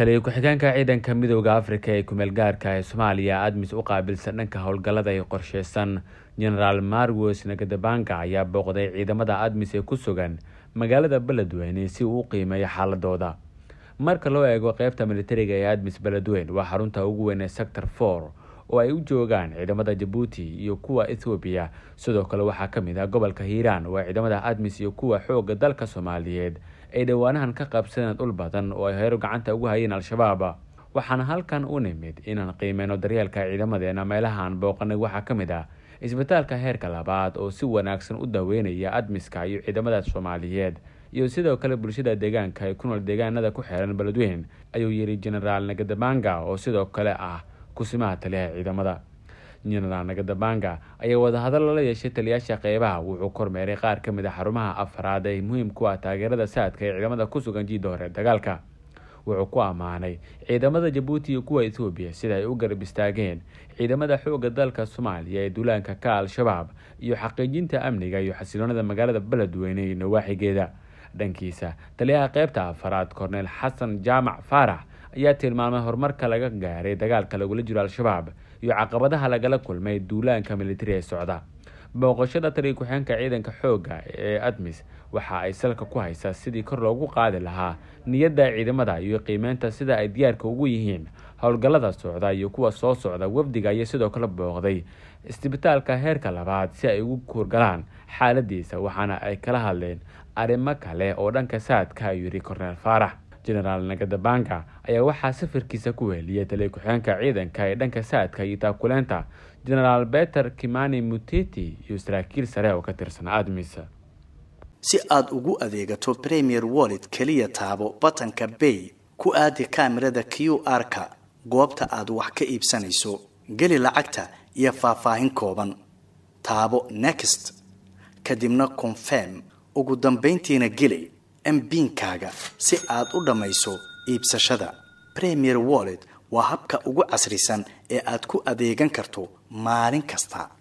taliya ku-xigeenka ciidanka midooda afrika ee kumeel gaarka ah ee soomaaliya admis u qaabilsan dhanka howlgallada ee qorsheysan genaraal marwes nagadabanga ayaa booqday ciidamada admis ee ku sugan magaalada beledweyne si uu u qiimeeyo xaaladooda marka loo eego qeybta militariga ee admis beledweyn waa xarunta ugu weyn ee sector for oo ay u joogaan ciidamada jabuuti iyo kuwa ethoobiya sidoo kale waxaa ka mid ah gobolka hiiraan waa ciidamada admis iyo kuwa xoogga dalka soomaaliyeed ay dhowaanahan ka qaybsadeen dhul badan oo ay heero gacanta ugu hayeen al-shabaab waxaana halkan u nimid inaan qiimeyno daryeelka ciidamadeena meelahaan booqanay waxaa ka mid ah isbitaalka heerka labaad oo si wanaagsan u daweynaya admiska iyo ciidamada soomaaliyeed iyo sidoo kale bulshada deegaanka ay ku nool deegaanada ku xeeran beledweyn ayuu yidhi jenaraal nagadabanga oo sidoo kale ah kusimaha taliyaha ciidamada general nagadabanga ayaa wadahadal lala yeeshay taliyaasha qeybaha wuxuu kormeeray qaar ka mid a ah xarumaha afraad ee muhiim ku ah taageerada saadka ee ciidamada ku sugan jiidda hore dagaalka wuxuu ku ammaanay ciidamada jabuuti iyo kuwa ethoobiya sida ay u garab istaageen ciidamada xoogga dalka soomaaliya ee duulaanka ka al-shabaab iyo xaqiijinta amniga iyo xasiloonada magaalada beledweyne iyo nawaaxigeeda dhankiisa taliyaha qeybta afaraad korneel xasan jaamac faarax ayaa tilmaamay horumarka laga gaaray dagaalka lagula jiro al-shabaab iyo caqabadaha lagala kulmay duulaanka militari ee socda booqashada tariyiku-xeenka ciidanka xoogga ee admis waxa ay salka ku haysaa sidii kor loogu qaadi lahaa niyadda ciidamada iyo qiimeynta sida ay diyaarka ugu yihiin howlgallada socda iyo kuwa soo socda wafdiga ayaa sidoo kale booqday isbitaalka heerka labaad si ay ugu kuurgalaan xaaladiisa waxaana ay kala hadleen arrimo kale oo dhanka saadka ayuu yidhi korneel faarax jenaraal nagadabaanka ayaa waxaa safarkiisa ku weheliyay taliya ku-xigeenka ciidanka ee dhanka saadka iyo taakuleenta jenaraal beter kimani muteti iyo saraakiil sare oo ka tirsan aadmisa si aad ugu adeegato premier wallet keliya taabo batanka bay ku aadi kaamirada q r-ka goobta aad wax ka iibsanayso geli lacagta iyo faahfaahin kooban taabo next kadibna confirm ugu dambayntiina geli mbinkaaga si aad u dhammayso iibsashada premier wallet waa habka ugu casrisan ee aad ku adeegan karto maalin kasta